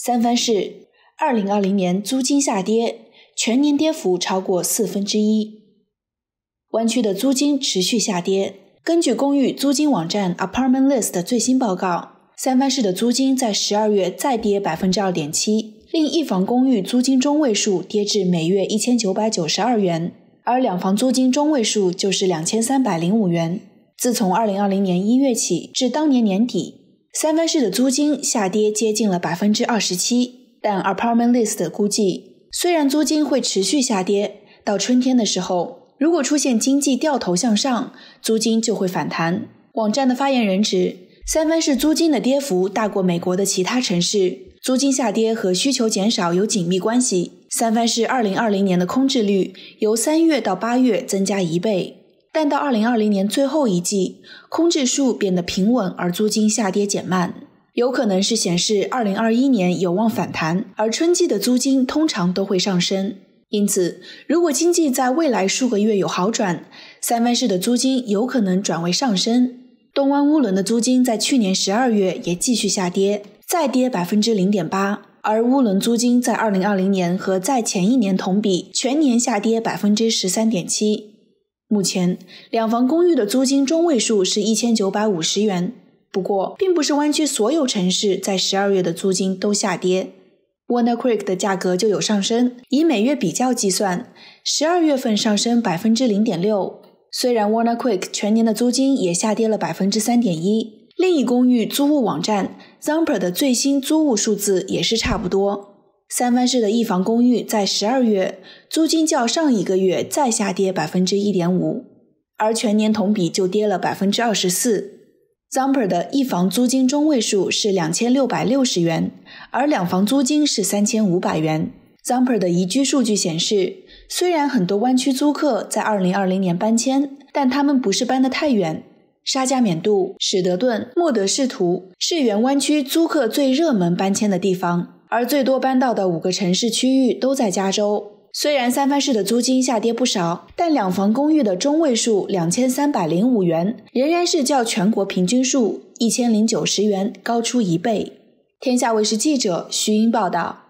三藩市，二零二零年租金下跌，全年跌幅超过四分之一。湾区的租金持续下跌。根据公寓租金网站 Apartment List 的最新报告，三藩市的租金在十二月再跌百分之二点七，另一房公寓租金中位数跌至每月一千九百九十二元，而两房租金中位数就是两千三百零五元。自从二零二零年一月起至当年年底。三藩市的租金下跌接近了百分之二十七，但 Apartment List 估计，虽然租金会持续下跌，到春天的时候，如果出现经济掉头向上，租金就会反弹。网站的发言人指，三藩市租金的跌幅大过美国的其他城市，租金下跌和需求减少有紧密关系。三藩市二零二零年的空置率由三月到八月增加一倍。但到二零二零年最后一季，空置数变得平稳，而租金下跌减慢，有可能是显示二零二一年有望反弹。而春季的租金通常都会上升，因此如果经济在未来数个月有好转，三藩市的租金有可能转为上升。东湾乌伦的租金在去年十二月也继续下跌，再跌百分之零点八，而乌伦租金在二零二零年和在前一年同比全年下跌百分之十三点七。目前，两房公寓的租金中位数是一千九百五十元。不过，并不是湾区所有城市在十二月的租金都下跌。Warner Creek 的价格就有上升，以每月比较计算，十二月份上升百分之零点六。虽然 Warner Creek 全年的租金也下跌了百分之三点一。另一公寓租务网站 Zumper 的最新租物数字也是差不多。三藩市的一房公寓在十二月租金较上一个月再下跌百分之一点五，而全年同比就跌了百分之二十四。Zumper 的一房租金中位数是两千六百六十元，而两房租金是三千五百元。Zumper 的宜居数据显示，虽然很多湾区租客在二零二零年搬迁，但他们不是搬的太远。沙加缅度、史德顿、莫德仕图是原湾区租客最热门搬迁的地方。而最多搬到的五个城市区域都在加州。虽然三藩市的租金下跌不少，但两房公寓的中位数两千三百零五元仍然是较全国平均数一千零九十元高出一倍。天下卫视记者徐英报道。